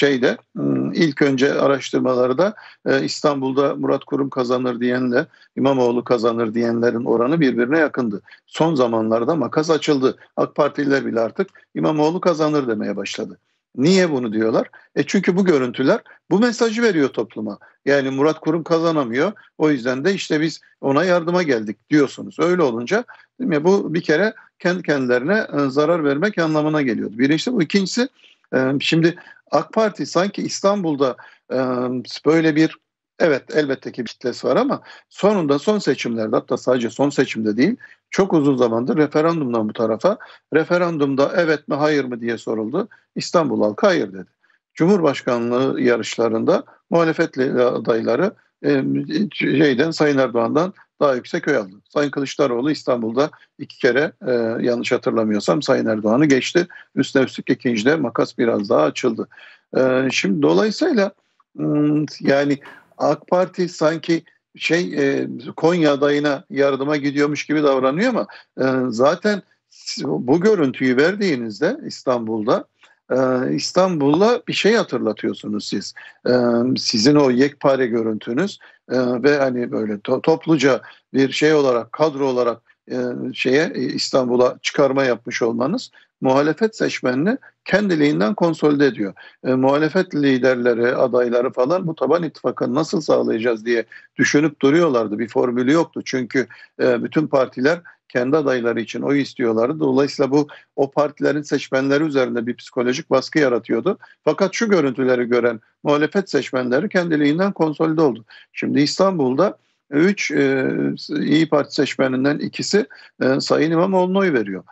şeyde ıı, ilk önce araştırmalarda ıı, İstanbul'da Murat Kurum kazanır diyenle İmamoğlu kazanır diyenlerin oranı birbirine yakındı. Son zamanlarda makas açıldı. AK Partililer bile artık İmamoğlu kazanır demeye başladı. Niye bunu diyorlar? E çünkü bu görüntüler bu mesajı veriyor topluma. Yani Murat Kurum kazanamıyor. O yüzden de işte biz ona yardıma geldik diyorsunuz. Öyle olunca değil mi? bu bir kere kendi kendilerine ıı, zarar vermek anlamına geliyordu. Birincisi bu. ikincisi ee, şimdi AK Parti sanki İstanbul'da e, böyle bir Evet elbette ki bir kitlesi var ama sonunda son seçimlerde hatta sadece son seçimde değil çok uzun zamandır referandumdan bu tarafa referandumda evet mi hayır mı diye soruldu. İstanbul halkı hayır dedi. Cumhurbaşkanlığı yarışlarında muhalefet adayları e, şeyden Sayın Erdoğan'dan daha yüksek oy aldı. Sayın Kılıçdaroğlu İstanbul'da iki kere e, yanlış hatırlamıyorsam Sayın Erdoğan'ı geçti. Üstüne üstlük ikincide makas biraz daha açıldı. E, şimdi dolayısıyla hmm, yani AK Parti sanki şey e, Konya adayına yardıma gidiyormuş gibi davranıyor ama e, zaten bu görüntüyü verdiğinizde İstanbul'da ee, İstanbul'a bir şey hatırlatıyorsunuz siz. Ee, sizin o yekpare görüntünüz e, ve hani böyle topluca bir şey olarak kadro olarak e, şeye e, İstanbul'a çıkarma yapmış olmanız muhalefet seçmenini kendiliğinden konsolide ediyor. E, muhalefet liderleri, adayları falan bu taban ittifakını nasıl sağlayacağız diye düşünüp duruyorlardı. Bir formülü yoktu. Çünkü e, bütün partiler kendi adayları için oy istiyorlardı. Dolayısıyla bu o partilerin seçmenleri üzerinde bir psikolojik baskı yaratıyordu. Fakat şu görüntüleri gören muhalefet seçmenleri kendiliğinden konsolide oldu. Şimdi İstanbul'da 3 e, İyi Parti seçmeninden ikisi e, Sayın İmamoğlu'na oy veriyor.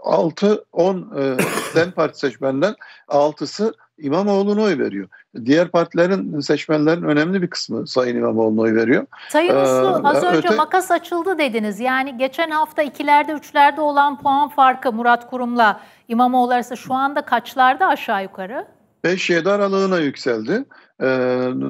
6 10 DEM Parti seçmenden 6'sı İmamoğlu'na oy veriyor. Diğer partilerin seçmenlerin önemli bir kısmı Sayın İmamoğlu'na oy veriyor. Sayın Uslu ee, az e, önce öte... makas açıldı dediniz. Yani geçen hafta ikilerde üçlerde olan puan farkı Murat Kurum'la İmamoğlu arasında şu anda kaçlarda aşağı yukarı? 5-7 aralığına yükseldi. Ee,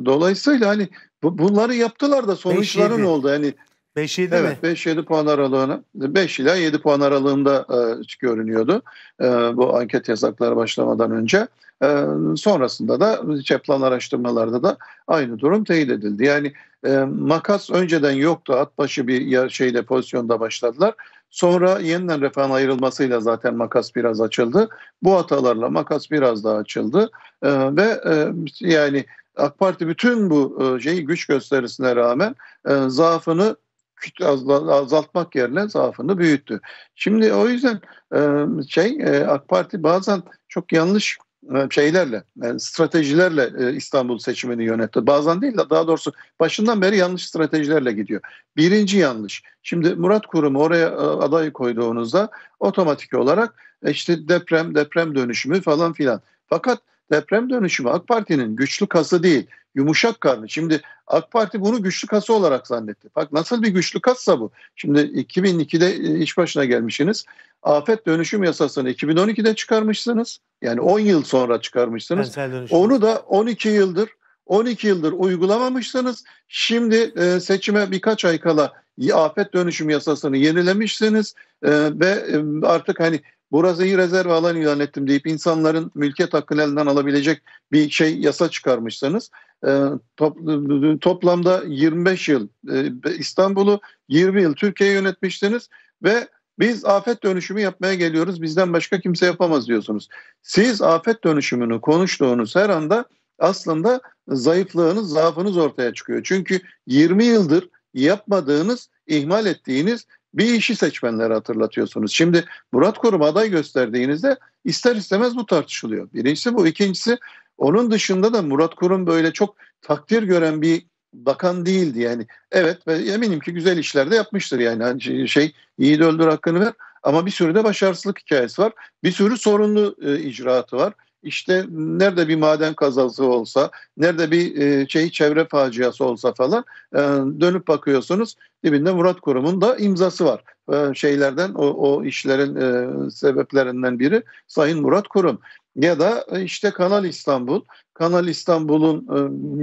dolayısıyla hani bunları yaptılar da sonuçları ne oldu? Yani 5-7 evet, mi? Evet 5-7 puan aralığına 5 ila 7 puan aralığında e, görünüyordu e, bu anket yasakları başlamadan önce. E, sonrasında da yapılan araştırmalarda da aynı durum teyit edildi. Yani e, makas önceden yoktu at başı bir yer, şeyle pozisyonda başladılar. Sonra yeniden refahın ayrılmasıyla zaten makas biraz açıldı. Bu hatalarla makas biraz daha açıldı e, ve e, yani AK Parti bütün bu e, şeyi güç gösterisine rağmen e, zaafını kütle azaltmak yerine zaafını büyüttü. Şimdi o yüzden şey AK Parti bazen çok yanlış şeylerle, yani stratejilerle İstanbul seçimini yönetti. Bazen değil de daha doğrusu başından beri yanlış stratejilerle gidiyor. Birinci yanlış. Şimdi Murat Kurum oraya adayı koyduğunuzda otomatik olarak e, işte deprem, deprem dönüşümü falan filan. Fakat deprem dönüşümü AK Parti'nin güçlü kası değil, yumuşak karnı. Şimdi AK Parti bunu güçlü kası olarak zannetti. Bak nasıl bir güçlü kassa bu. Şimdi 2002'de e, iş başına gelmişsiniz. Afet dönüşüm yasasını 2012'de çıkarmışsınız. Yani 10 yıl sonra çıkarmışsınız. Onu da 12 yıldır 12 yıldır uygulamamışsınız. Şimdi e, seçime birkaç ay kala afet dönüşüm yasasını yenilemişsiniz e, ve e, artık hani burasıyı rezerv alan ilan ettim deyip insanların mülkiyet hakkını elinden alabilecek bir şey yasa çıkarmışsınız e, top, toplamda 25 yıl e, İstanbul'u 20 yıl Türkiye'yi yönetmiştiniz ve biz afet dönüşümü yapmaya geliyoruz bizden başka kimse yapamaz diyorsunuz. Siz afet dönüşümünü konuştuğunuz her anda aslında zayıflığınız, zaafınız ortaya çıkıyor. Çünkü 20 yıldır yapmadığınız, ihmal ettiğiniz bir işi seçmenlere hatırlatıyorsunuz. Şimdi Murat Kurum aday gösterdiğinizde ister istemez bu tartışılıyor. Birincisi bu. ikincisi onun dışında da Murat Kurum böyle çok takdir gören bir bakan değildi yani. Evet ve eminim ki güzel işler de yapmıştır yani. Hani şey iyi şey, de öldür hakkını ver ama bir sürü de başarısızlık hikayesi var. Bir sürü sorunlu e, icraatı var işte nerede bir maden kazası olsa, nerede bir e, şey çevre faciası olsa falan e, dönüp bakıyorsunuz dibinde Murat Kurum'un da imzası var. E, şeylerden o, o işlerin e, sebeplerinden biri Sayın Murat Kurum ya da e, işte Kanal İstanbul. Kanal İstanbul'un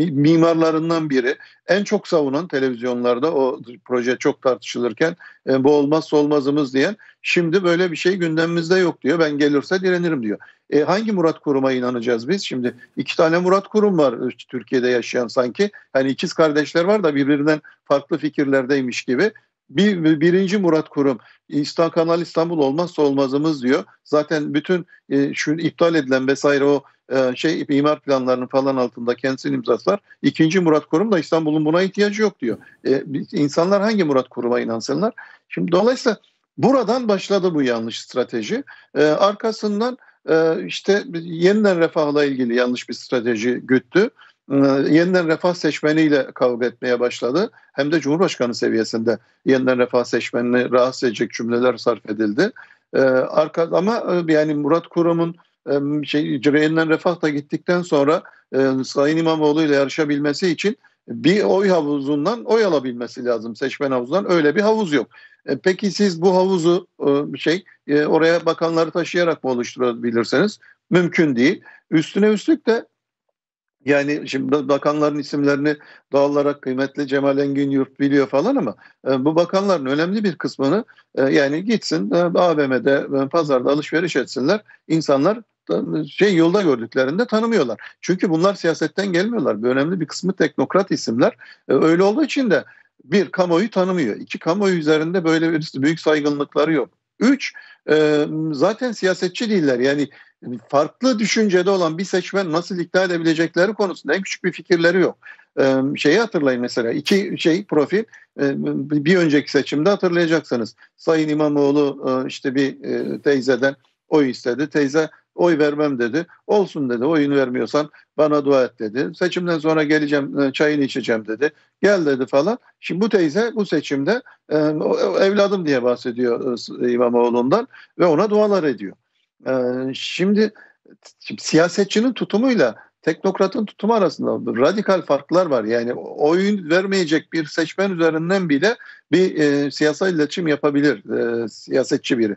e, mimarlarından biri. En çok savunan televizyonlarda o proje çok tartışılırken e, bu olmazsa olmazımız diyen şimdi böyle bir şey gündemimizde yok diyor. Ben gelirse direnirim diyor. E, hangi Murat Kurum'a inanacağız biz? Şimdi iki tane Murat Kurum var Türkiye'de yaşayan sanki. Hani ikiz kardeşler var da birbirinden farklı fikirlerdeymiş gibi. Bir, birinci Murat Kurum İstanbul Kanal İstanbul olmazsa olmazımız diyor. Zaten bütün e, şu iptal edilen vesaire o e, şey imar planlarının falan altında kendisinin imzaslar var. İkinci Murat Kurum da İstanbul'un buna ihtiyacı yok diyor. E, insanlar hangi Murat Kurum'a inansınlar? Şimdi dolayısıyla buradan başladı bu yanlış strateji. E, arkasından e, işte yeniden refahla ilgili yanlış bir strateji güttü. Ee, yeniden refah seçmeniyle kavga etmeye başladı. Hem de Cumhurbaşkanı seviyesinde yeniden refah seçmenini rahatsız edecek cümleler sarf edildi. Ee, arka, ama e, yani Murat Kuram'ın e, şey, yeniden refah da gittikten sonra e, Sayın İmamoğlu ile yarışabilmesi için bir oy havuzundan oy alabilmesi lazım seçmen havuzundan öyle bir havuz yok. peki siz bu havuzu şey oraya bakanları taşıyarak mı oluşturabilirsiniz? Mümkün değil. Üstüne üstlük de yani şimdi bakanların isimlerini dağılarak kıymetli Cemal Engin Yurt biliyor falan ama e, bu bakanların önemli bir kısmını e, yani gitsin e, AVM'de, e, pazarda alışveriş etsinler. İnsanlar şey yolda gördüklerinde tanımıyorlar. Çünkü bunlar siyasetten gelmiyorlar. Bir önemli bir kısmı teknokrat isimler. E, öyle olduğu için de bir kamuoyu tanımıyor. İki kamuoyu üzerinde böyle bir büyük saygınlıkları yok. Üç e, zaten siyasetçi değiller. Yani farklı düşüncede olan bir seçmen nasıl ikna edebilecekleri konusunda en küçük bir fikirleri yok. Ee, şeyi hatırlayın mesela iki şey profil e, bir önceki seçimde hatırlayacaksınız. Sayın İmamoğlu e, işte bir e, teyzeden oy istedi. Teyze oy vermem dedi. Olsun dedi oyun vermiyorsan bana dua et dedi. Seçimden sonra geleceğim e, çayını içeceğim dedi. Gel dedi falan. Şimdi bu teyze bu seçimde e, evladım diye bahsediyor e, İmamoğlu'ndan ve ona dualar ediyor. E, şimdi, şimdi siyasetçinin tutumuyla teknokratın tutumu arasında radikal farklar var. Yani oyun vermeyecek bir seçmen üzerinden bile bir e, siyasal iletişim yapabilir e, siyasetçi biri.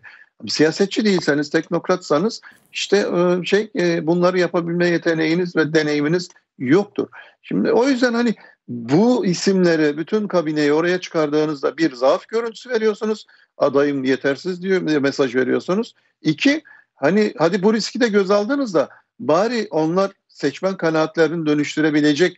Siyasetçi değilseniz, teknokratsanız işte e, şey e, bunları yapabilme yeteneğiniz ve deneyiminiz yoktur. Şimdi o yüzden hani bu isimleri bütün kabineyi oraya çıkardığınızda bir zaaf görüntüsü veriyorsunuz. Adayım yetersiz diyor mesaj veriyorsunuz. İki Hani hadi bu riski de göz aldınız da bari onlar seçmen kanaatlerini dönüştürebilecek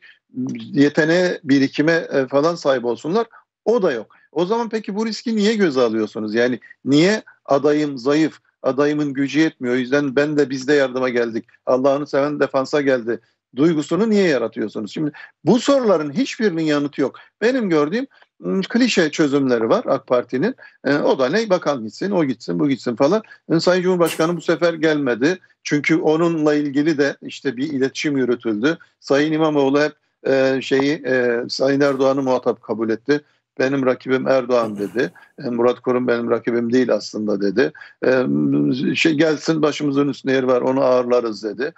yeteneğe, birikime e, falan sahip olsunlar. O da yok. O zaman peki bu riski niye göze alıyorsunuz? Yani niye adayım zayıf, adayımın gücü yetmiyor. O yüzden ben de biz de yardıma geldik. Allah'ını seven defansa geldi. Duygusunu niye yaratıyorsunuz? Şimdi bu soruların hiçbirinin yanıtı yok. Benim gördüğüm Hmm, klişe çözümleri var AK Parti'nin. E, o da ne? Bakan gitsin, o gitsin, bu gitsin falan. E, Sayın Cumhurbaşkanı bu sefer gelmedi. Çünkü onunla ilgili de işte bir iletişim yürütüldü. Sayın İmamoğlu hep e, şeyi Sayın Erdoğan'ı muhatap kabul etti. Benim rakibim Erdoğan dedi. Murat Kurum benim rakibim değil aslında dedi. şey gelsin başımızın üstüne yer var onu ağırlarız dedi.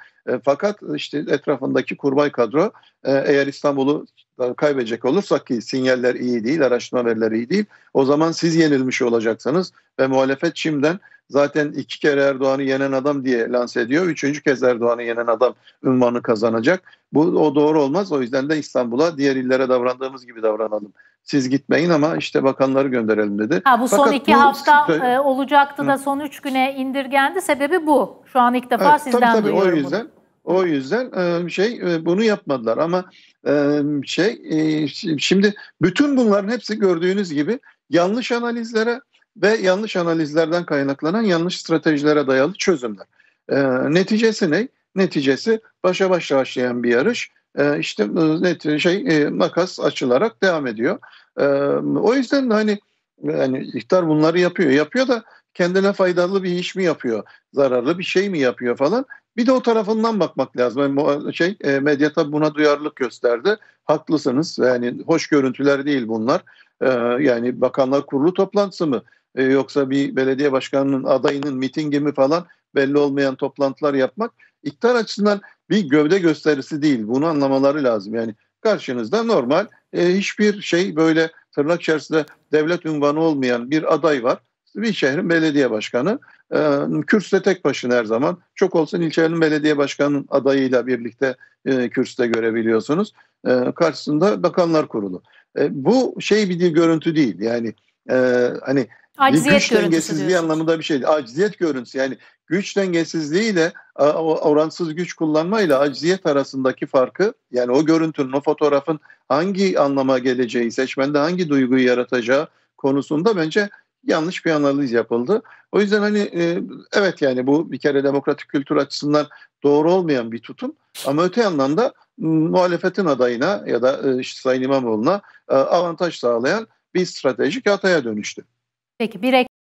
fakat işte etrafındaki kurbay kadro eğer İstanbul'u kaybedecek olursak ki sinyaller iyi değil, araştırma verileri iyi değil. O zaman siz yenilmiş olacaksınız ve muhalefet şimdiden zaten iki kere Erdoğan'ı yenen adam diye lanse ediyor. Üçüncü kez Erdoğan'ı yenen adam ünvanı kazanacak. Bu o doğru olmaz. O yüzden de İstanbul'a diğer illere davrandığımız gibi davranalım. Siz gitmeyin ama işte bakanları gönderelim dedi. Ha, bu Fakat son iki bu, hafta e, olacaktı da son üç güne indirgendi. Sebebi bu. Şu an ilk defa evet, sizden tabii, tabii, duyuyorum. O yüzden, bunu. O yüzden e, şey e, bunu yapmadılar ama e, şey şimdi bütün bunların hepsi gördüğünüz gibi yanlış analizlere ve yanlış analizlerden kaynaklanan yanlış stratejilere dayalı çözümler. Neticesi ne? Neticesi başa başa başlayan bir yarış işte net şey makas açılarak devam ediyor. O yüzden de hani yani iktidar bunları yapıyor. Yapıyor da kendine faydalı bir iş mi yapıyor? Zararlı bir şey mi yapıyor falan? Bir de o tarafından bakmak lazım. Yani e, şey e, medya buna duyarlılık gösterdi. Haklısınız. Yani hoş görüntüler değil bunlar. E, yani Bakanlar Kurulu toplantısı mı yoksa bir belediye başkanının adayının mitingi mi falan belli olmayan toplantılar yapmak iktidar açısından bir gövde gösterisi değil. Bunu anlamaları lazım. Yani karşınızda normal hiçbir şey böyle tırnak içerisinde devlet ünvanı olmayan bir aday var. Bir şehrin belediye başkanı. Ee, kürsü'de tek başına her zaman. Çok olsun ilçenin belediye başkanının adayıyla birlikte e, kürsüde görebiliyorsunuz. Ee, karşısında bakanlar kurulu. E, bu şey bir görüntü değil. Yani e, hani Aciziyet güç dengesizliği diyorsunuz. anlamında bir şey. Aciziyet görüntüsü yani güç dengesizliğiyle oransız güç kullanmayla aciziyet arasındaki farkı yani o görüntünün o fotoğrafın hangi anlama geleceği seçmende hangi duyguyu yaratacağı konusunda bence yanlış bir analiz yapıldı. O yüzden hani e, evet yani bu bir kere demokratik kültür açısından doğru olmayan bir tutum. Ama öte yandan da muhalefetin adayına ya da e, işte Sayın İmamoğlu'na e, avantaj sağlayan bir stratejik hataya dönüştü. Peki bir